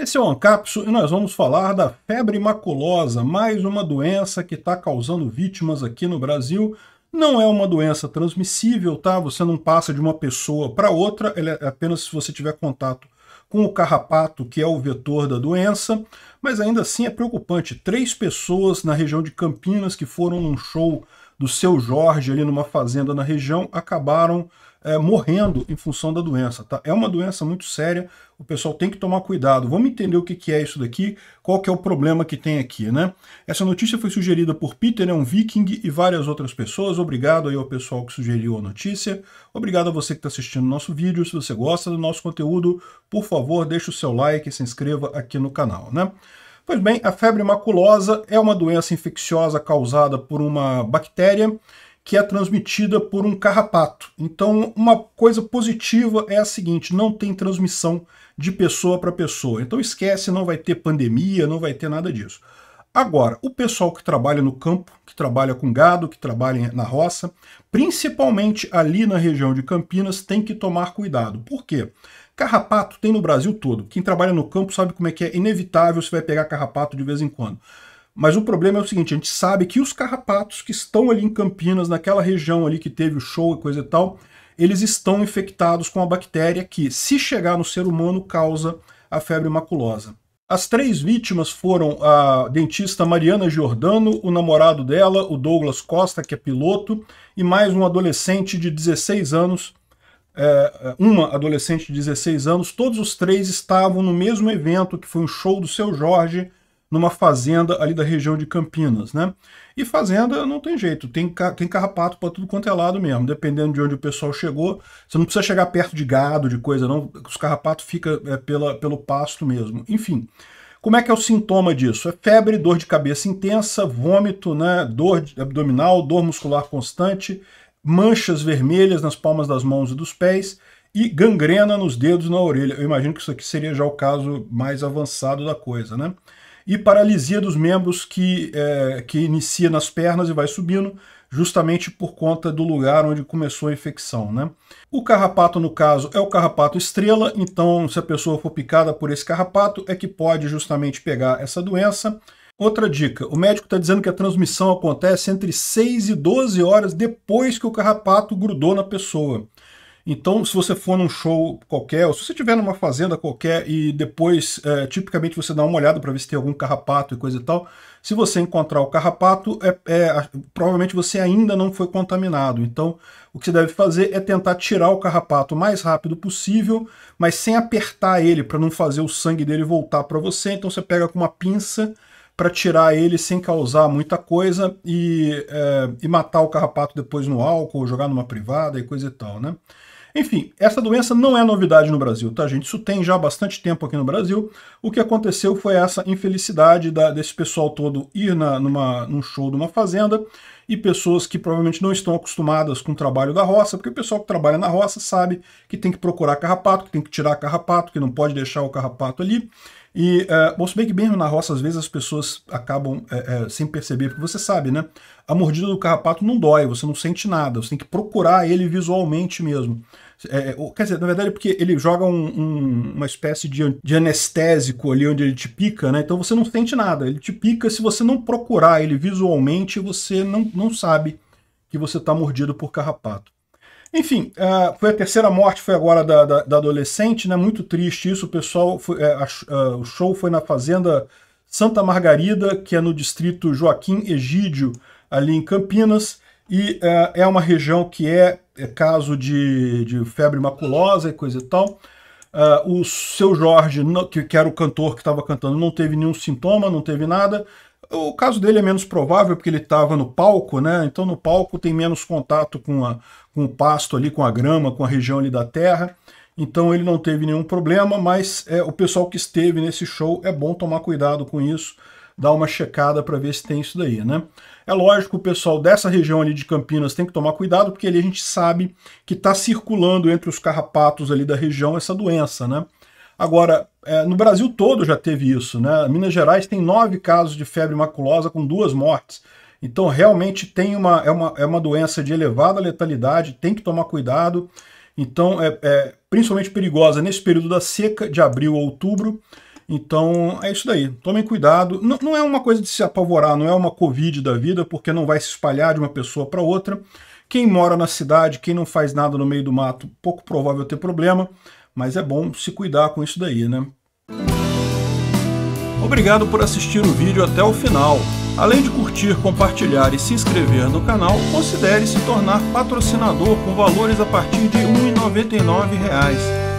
Esse é o Ancapso e nós vamos falar da febre maculosa, mais uma doença que está causando vítimas aqui no Brasil. Não é uma doença transmissível, tá? Você não passa de uma pessoa para outra, é apenas se você tiver contato com o carrapato, que é o vetor da doença, mas ainda assim é preocupante. Três pessoas na região de Campinas que foram num show do seu Jorge ali numa fazenda na região acabaram é, morrendo em função da doença. Tá? É uma doença muito séria, o pessoal tem que tomar cuidado. Vamos entender o que, que é isso daqui, qual que é o problema que tem aqui. né? Essa notícia foi sugerida por Peter, né, um viking, e várias outras pessoas. Obrigado aí ao pessoal que sugeriu a notícia. Obrigado a você que está assistindo o nosso vídeo. Se você gosta do nosso conteúdo, por favor, deixe o seu like e se inscreva aqui no canal. né? Pois bem, a febre maculosa é uma doença infecciosa causada por uma bactéria que é transmitida por um carrapato. Então, uma coisa positiva é a seguinte: não tem transmissão de pessoa para pessoa. Então, esquece, não vai ter pandemia, não vai ter nada disso. Agora, o pessoal que trabalha no campo, que trabalha com gado, que trabalha na roça, principalmente ali na região de Campinas, tem que tomar cuidado. Por quê? Carrapato tem no Brasil todo. Quem trabalha no campo sabe como é que é inevitável se vai pegar carrapato de vez em quando. Mas o problema é o seguinte, a gente sabe que os carrapatos que estão ali em Campinas, naquela região ali que teve o show e coisa e tal, eles estão infectados com a bactéria que, se chegar no ser humano, causa a febre maculosa. As três vítimas foram a dentista Mariana Giordano, o namorado dela, o Douglas Costa, que é piloto, e mais um adolescente de 16 anos, é, é, uma adolescente de 16 anos. Todos os três estavam no mesmo evento, que foi um show do Seu Jorge, numa fazenda ali da região de Campinas, né? E fazenda não tem jeito, tem, tem carrapato para tudo quanto é lado mesmo, dependendo de onde o pessoal chegou. Você não precisa chegar perto de gado, de coisa, não. Os carrapatos ficam é, pela, pelo pasto mesmo. Enfim, como é que é o sintoma disso? É febre, dor de cabeça intensa, vômito, né? Dor abdominal, dor muscular constante, manchas vermelhas nas palmas das mãos e dos pés e gangrena nos dedos e na orelha. Eu imagino que isso aqui seria já o caso mais avançado da coisa, né? e paralisia dos membros que, é, que inicia nas pernas e vai subindo, justamente por conta do lugar onde começou a infecção. Né? O carrapato, no caso, é o carrapato estrela, então se a pessoa for picada por esse carrapato, é que pode justamente pegar essa doença. Outra dica, o médico está dizendo que a transmissão acontece entre 6 e 12 horas depois que o carrapato grudou na pessoa. Então, se você for num show qualquer, ou se você estiver numa fazenda qualquer e depois, é, tipicamente, você dá uma olhada para ver se tem algum carrapato e coisa e tal, se você encontrar o carrapato, é, é, provavelmente você ainda não foi contaminado. Então, o que você deve fazer é tentar tirar o carrapato o mais rápido possível, mas sem apertar ele, para não fazer o sangue dele voltar para você. Então, você pega com uma pinça para tirar ele sem causar muita coisa e, é, e matar o carrapato depois no álcool, jogar numa privada e coisa e tal, né? Enfim, essa doença não é novidade no Brasil, tá, gente? Isso tem já bastante tempo aqui no Brasil. O que aconteceu foi essa infelicidade da, desse pessoal todo ir na, numa, num show de uma fazenda e pessoas que provavelmente não estão acostumadas com o trabalho da roça, porque o pessoal que trabalha na roça sabe que tem que procurar carrapato, que tem que tirar carrapato, que não pode deixar o carrapato ali. E, uh, bom, se bem que mesmo na roça, às vezes as pessoas acabam é, é, sem perceber, porque você sabe, né? A mordida do carrapato não dói, você não sente nada, você tem que procurar ele visualmente mesmo. É, é quer dizer, na verdade, é porque ele joga um, um, uma espécie de, de, anestésico ali onde ele te pica, né? Então você não sente nada. Ele te pica, se você não procurar ele visualmente, você não, não sabe que você está mordido por carrapato. Enfim, uh, foi a terceira morte, foi agora da, da, da, adolescente, né? Muito triste isso. O pessoal, foi, é, a, a, o show foi na Fazenda Santa Margarida, que é no distrito Joaquim Egídio, ali em Campinas, e uh, é uma região que é é caso de, de febre maculosa e coisa e tal. Uh, o seu Jorge, que, que era o cantor que estava cantando, não teve nenhum sintoma, não teve nada. O caso dele é menos provável porque ele estava no palco, né? Então no palco tem menos contato com, a, com o pasto ali, com a grama, com a região ali da terra. Então ele não teve nenhum problema, mas é, o pessoal que esteve nesse show é bom tomar cuidado com isso dar uma checada para ver se tem isso daí, né? É lógico, o pessoal dessa região ali de Campinas tem que tomar cuidado, porque ali a gente sabe que está circulando entre os carrapatos ali da região essa doença, né? Agora, é, no Brasil todo já teve isso, né? Minas Gerais tem nove casos de febre maculosa com duas mortes. Então, realmente tem uma, é, uma, é uma doença de elevada letalidade, tem que tomar cuidado. Então, é, é principalmente perigosa nesse período da seca, de abril a outubro, então é isso daí. Tomem cuidado. Não, não é uma coisa de se apavorar, não é uma Covid da vida, porque não vai se espalhar de uma pessoa para outra. Quem mora na cidade, quem não faz nada no meio do mato, pouco provável ter problema, mas é bom se cuidar com isso daí, né? Obrigado por assistir o vídeo até o final. Além de curtir, compartilhar e se inscrever no canal, considere se tornar patrocinador com valores a partir de R$ 1,99